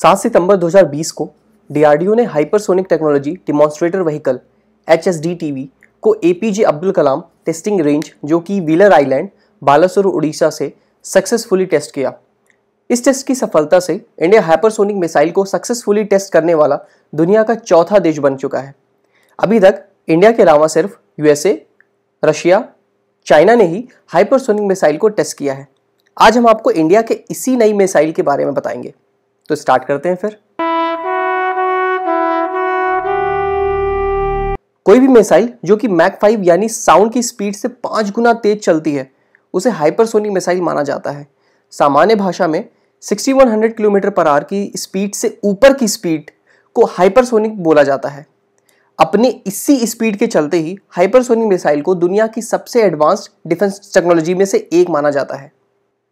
सात सितंबर 2020 को डीआरडीओ ने hypersonic technology demonstrator vehicle H S को A Abdul Kalam testing range जो कि व्हीलर आइलैंड बालासोर उड़ीसा से सक्सेसफुली टेस्ट किया इस टेस्ट की सफलता से इंडिया हाइपरसोनिक मिसाइल को सक्सेसफुली टेस्ट करने वाला दुनिया का चौथा देश बन चुका है अभी तक इंडिया के अलावा सिर्फ यूएसए रशिया चाइना ने ही हाइपरसोनिक मिसाइल को टेस्ट किया है आज हम आपको इंडिया के इसी नई मिसाइल के बारे में बताएंगे तो स्टार्ट करते हैं फिर कोई भी मिसाइल जो कि मैक फाइव यानी साउंड की स्पीड से पांच गुना तेज चलती है उसे हाइपरसोनिक मिसाइल माना जाता है सामान्य भाषा में 6100 किलोमीटर पर आर की स्पीड से ऊपर की स्पीड को हाइपरसोनिक बोला जाता है अपने इसी स्पीड के चलते ही हाइपरसोनिक मिसाइल को दुनिया की सबसे एडवांस्ड डिफेंस टेक्नोलॉजी में से एक माना जाता है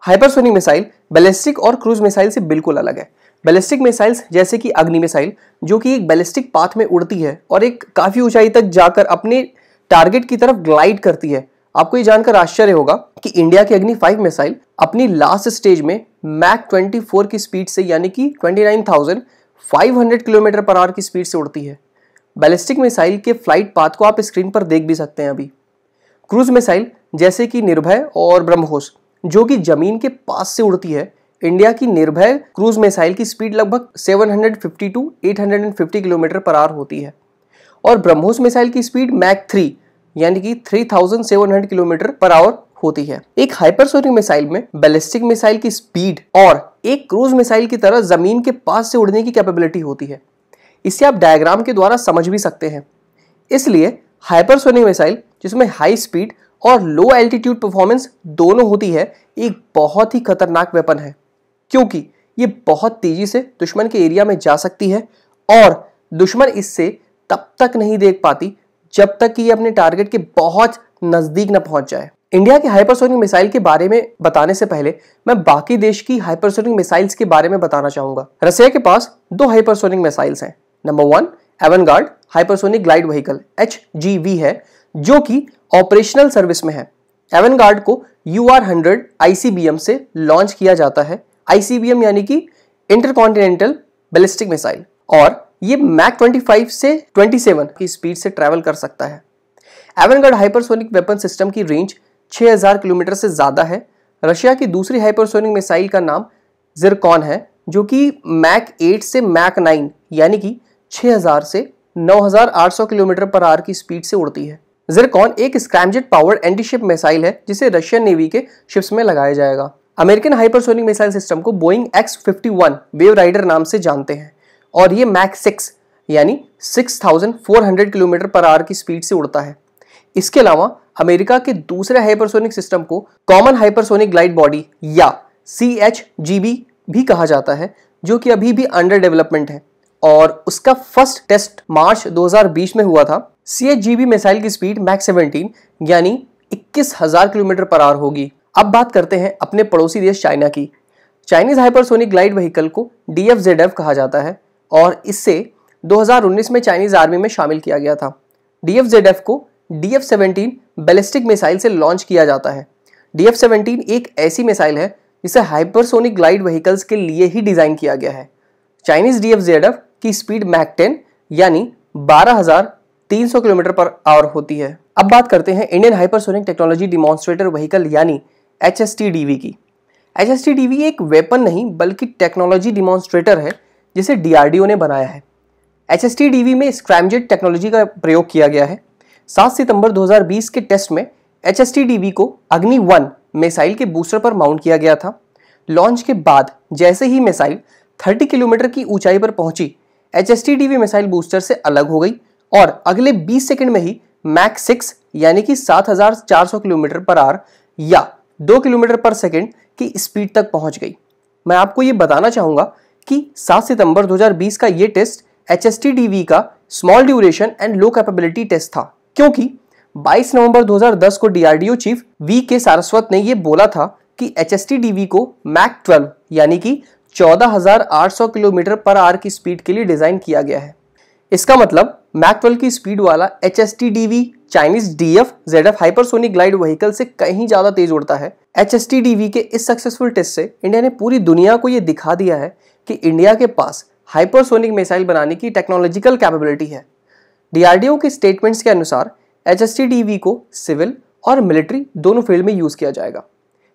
हाइपरसोनिक मिसाइल बैलिस्टिक और क्रूज मिसाइल से बिल्कुल अलग है बैलिस्टिक मिसाइल्स जैसे कि अग्नि मिसाइल जो कि एक बैलिस्टिक पाथ में उड़ती है और एक काफ़ी ऊंचाई तक जाकर अपने टारगेट की तरफ ग्लाइड करती है आपको ये जानकर आश्चर्य होगा कि इंडिया की अग्नि फाइव मिसाइल अपनी लास्ट स्टेज में मैक 24 की स्पीड से यानी कि 29,500 किलोमीटर पर आवर की स्पीड से उड़ती है बैलिस्टिक मिसाइल के फ्लाइट पाथ को आप स्क्रीन पर देख भी सकते हैं अभी क्रूज मिसाइल जैसे कि निर्भय और ब्रह्मोस जो कि जमीन के पास से उड़ती है इंडिया की निर्भय क्रूज मिसाइल की स्पीड लगभग 750 टू 850 किलोमीटर पर आवर होती है और ब्रह्मोस मिसाइल की स्पीड मैक थ्री यानी कि 3700 किलोमीटर पर आवर होती है एक हाइपरसोनिक मिसाइल में बैलिस्टिक मिसाइल की स्पीड और एक क्रूज मिसाइल की तरह जमीन के पास से उड़ने की कैपेबिलिटी होती है इसे आप डायग्राम के द्वारा समझ भी सकते हैं इसलिए हाइपरसोनिक मिसाइल जिसमें हाई स्पीड और लो एल्टीट्यूड परफॉर्मेंस दोनों होती है एक बहुत ही खतरनाक वेपन है क्योंकि ये बहुत तेजी से दुश्मन के एरिया में जा सकती है और दुश्मन इससे तब तक नहीं देख पाती जब तक कि ये अपने टारगेट के बहुत नज़दीक न पहुंच जाए इंडिया के हाइपरसोनिक मिसाइल के बारे में बताने से पहले मैं बाकी देश की हाइपरसोनिक मिसाइल्स के बारे में बताना चाहूंगा रसिया के पास दो हाइपरसोनिक मिसाइल्स हैं number one Avangard hypersonic glide vehicle H है जो कि ऑपरेशनल सर्विस में है एवन गार्ड को यू आर हंड्रेड से लॉन्च किया जाता है आईसीबीएम यानी कि इंटरकॉन्टिनेंटल बैलिस्टिक मिसाइल और ये मैक 25 से 27 की स्पीड से ट्रैवल कर सकता है एवनगढ़ हाइपरसोनिक वेपन सिस्टम की रेंज 6000 किलोमीटर से ज़्यादा है रशिया की दूसरी हाइपरसोनिक मिसाइल का नाम जिरकॉन है जो कि मैक 8 से मैक 9 यानी कि 6000 से 9800 किलोमीटर पर आर की स्पीड से उड़ती है जिरकॉन एक स्क्रैमजेट पावर्ड एंटीशिप मिसाइल है जिसे रशियन नेवी के शिप्स में लगाया जाएगा अमेरिकन हाइपरसोनिक मिसाइल सिस्टम को Boeing X fifty one Waverider नाम से जानते हैं और ये मैक सिक्स यानी हंड्रेड किलोमीटर पर आवर की स्पीड से उड़ता है इसके अलावा अमेरिका के दूसरे हाइपरसोनिक सिस्टम को कॉमन हाइपरसोनिक ग्लाइड बॉडी या सी एच जी बी भी कहा जाता है जो कि अभी भी अंडर डेवलपमेंट है और उसका फर्स्ट टेस्ट मार्च 2020 में हुआ था C H G B missile की स्पीड मैक सेवेंटीन यानी इक्कीस हजार किलोमीटर पर आवर होगी अब बात करते हैं अपने पड़ोसी देश चाइना की चाइनीज हाइपरसोनिक ग्लाइड वहीकल को डी कहा जाता है और इससे 2019 में चाइनीज आर्मी में शामिल किया गया था डी को डी एफ बैलिस्टिक मिसाइल से लॉन्च किया जाता है डी एफ एक ऐसी मिसाइल है जिसे हाइपरसोनिक ग्लाइड व्हीकल्स के लिए ही डिज़ाइन किया गया है चाइनीज डी एफ की स्पीड मैक टेन यानी 12,300 किलोमीटर पर आवर होती है अब बात करते हैं Indian hypersonic technology demonstrator vehicle यानी H S T D V की H S T D V एक वेपन नहीं बल्कि टेक्नोलॉजी डिमॉन्स्ट्रेटर है जिसे डी आर डी ओ ने बनाया है H S T D V में स्क्रैमजेट टेक्नोलॉजी का प्रयोग किया गया है सात सितंबर 2020 के टेस्ट में H S T D V को अग्नि वन मिसाइल के बूस्टर पर माउंट किया गया था लॉन्च के बाद जैसे ही मिसाइल 30 किलोमीटर की ऊंचाई पर पहुंची H S T D V missile booster से अलग हो गई और अगले 20 सेकंड में ही मैक सिक्स यानी कि 7400 किलोमीटर पर आर या दो किलोमीटर पर सेकेंड की स्पीड तक पहुंच गई मैं आपको ये बताना चाहूंगा कि 7 सितंबर 2020 का ये टेस्ट एच एस का small duration and low capability test था क्योंकि 22 नवंबर 2010 को डीआरडीओ चीफ वी के सारस्वत ने यह बोला था कि एच एस को मैक 12 यानी कि 14,800 किलोमीटर पर आर की स्पीड के लिए डिज़ाइन किया गया है इसका मतलब मैकवेल की स्पीड वाला H S T D V Chinese D F Z F hypersonic glide vehicle से कहीं ज़्यादा तेज उड़ता है H S T D V के इस सक्सेसफुल टेस्ट से इंडिया ने पूरी दुनिया को यह दिखा दिया है कि इंडिया के पास हाइपरसोनिक मिसाइल बनाने की टेक्नोलॉजिकल कैपेबिलिटी है डीआरडीओ के स्टेटमेंट्स के अनुसार H S T D V को सिविल और मिलिट्री दोनों फील्ड में यूज़ किया जाएगा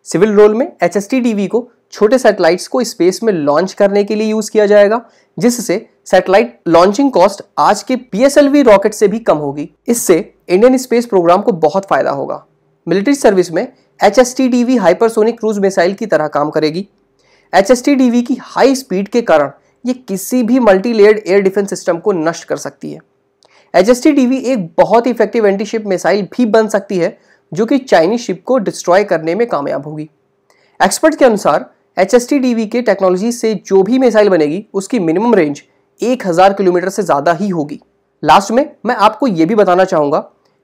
सिविल रोल में एच एस को छोटे सैटेलाइट्स को स्पेस में लॉन्च करने के लिए यूज किया जाएगा जिससे सैटेलाइट लॉन्चिंग कॉस्ट आज के पी रॉकेट से भी कम होगी इससे इंडियन स्पेस प्रोग्राम को बहुत फायदा होगा मिलिट्री सर्विस में H S hypersonic cruise missile की तरह काम करेगी एच एस की हाई स्पीड के कारण ये किसी भी multi layered air defence system को नष्ट कर सकती है एच एस एक बहुत ही इफेक्टिव एंटीशिप मिसाइल भी बन सकती है जो कि चाइनीज शिप को डिस्ट्रॉय करने में कामयाब होगी एक्सपर्ट के अनुसार एच के टेक्नोलॉजी से जो भी मिसाइल बनेगी उसकी मिनिमम रेंज 1000 किलोमीटर से ज़्यादा ही होगी लास्ट में मैं आपको ये भी बताना चाहूँगा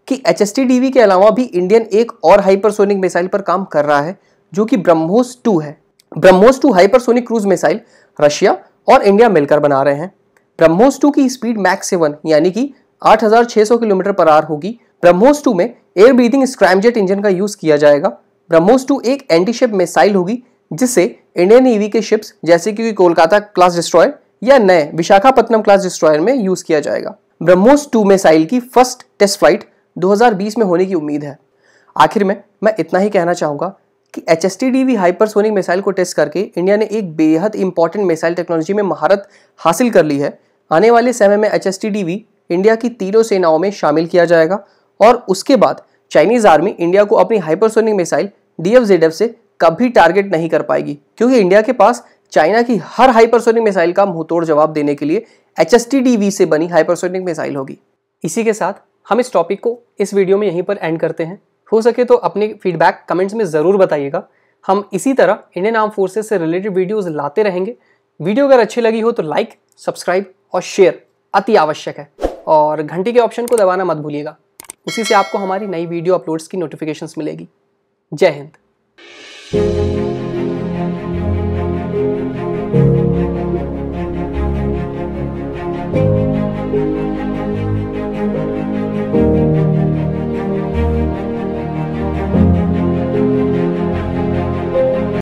कि एच के अलावा भी इंडियन एक और हाइपरसोनिक मिसाइल पर काम कर रहा है जो कि ब्रह्मोस टू है BrahMos two hypersonic cruise missile Russia और इंडिया मिलकर बना रहे हैं ब्रह्मोस टू की स्पीड मैक्स सेवन यानी कि 8600 किलोमीटर पर आर होगी ब्रह्मोस टू में एयर ब्रीदिंग स्क्रैमजेट इंजन का यूज किया जाएगा ब्रह्मोस टू एक एंटी शिप मिसाइल होगी जिससे इंडियन नेवी के शिप्स जैसे कि कोलकाता क्लास डिस्ट्रॉयर या नए विशाखापट्टनम क्लास डिस्ट्रॉयर में यूज किया जाएगा ब्रह्मोस टू मिसाइल की फर्स्ट टेस्ट फ्लाइट 2020 में होने की उम्मीद है आखिर में मैं इतना ही कहना चाहूंगा कि एच एस हाइपरसोनिक मिसाइल को टेस्ट करके इंडिया ने एक बेहद इंपॉर्टेंट मिसाइल टेक्नोलॉजी में महारत हासिल कर ली है आने वाले समय में एच एस इंडिया की तीनों सेनाओं में शामिल किया जाएगा और उसके बाद चाइनीज आर्मी इंडिया को अपनी हाइपरसोनिक मिसाइल डीएफ से कभी टारगेट नहीं कर पाएगी क्योंकि इंडिया के पास चाइना की हर हाइपरसोनिक मिसाइल का मुंहतोड़ जवाब देने के लिए एच से बनी हाइपरसोनिक मिसाइल होगी इसी के साथ हम इस टॉपिक को इस वीडियो में यहीं पर एंड करते हैं हो सके तो अपने फीडबैक कमेंट्स में ज़रूर बताइएगा हम इसी तरह इंडियन आर्म फोर्सेस से रिलेटेड वीडियोस लाते रहेंगे वीडियो अगर अच्छी लगी हो तो लाइक सब्सक्राइब और शेयर अति आवश्यक है और घंटी के ऑप्शन को दबाना मत भूलिएगा उसी से आपको हमारी नई वीडियो अपलोड्स की नोटिफिकेशंस मिलेगी जय हिंद